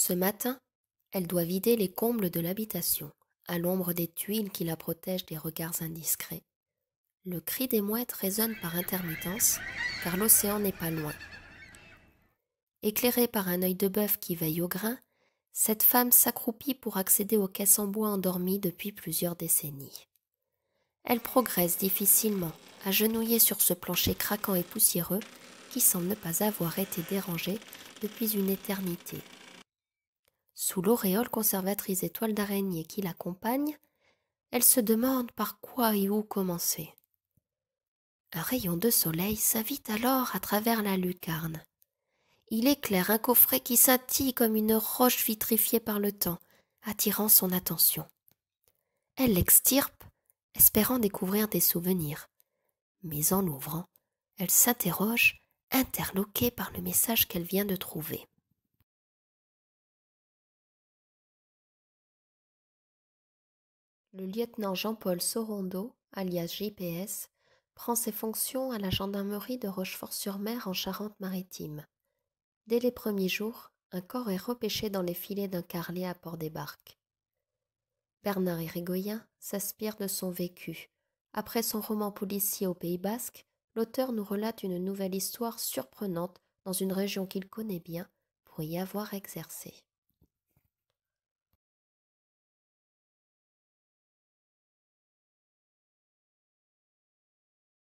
Ce matin, elle doit vider les combles de l'habitation, à l'ombre des tuiles qui la protègent des regards indiscrets. Le cri des mouettes résonne par intermittence, car l'océan n'est pas loin. Éclairée par un œil de bœuf qui veille au grain, cette femme s'accroupit pour accéder aux caisses en bois endormies depuis plusieurs décennies. Elle progresse difficilement, agenouillée sur ce plancher craquant et poussiéreux qui semble ne pas avoir été dérangé depuis une éternité. Sous l'auréole conservatrice étoile d'araignée qui l'accompagne, elle se demande par quoi et où commencer. Un rayon de soleil s'invite alors à travers la lucarne. Il éclaire un coffret qui scintille comme une roche vitrifiée par le temps, attirant son attention. Elle l'extirpe, espérant découvrir des souvenirs. Mais en l'ouvrant, elle s'interroge, interloquée par le message qu'elle vient de trouver. le lieutenant Jean-Paul Sorondo, alias JPS, prend ses fonctions à la gendarmerie de Rochefort-sur-Mer en Charente-Maritime. Dès les premiers jours, un corps est repêché dans les filets d'un carlet à port des barques. Bernard Irigoyen s'aspire de son vécu. Après son roman policier au Pays Basque, l'auteur nous relate une nouvelle histoire surprenante dans une région qu'il connaît bien pour y avoir exercé.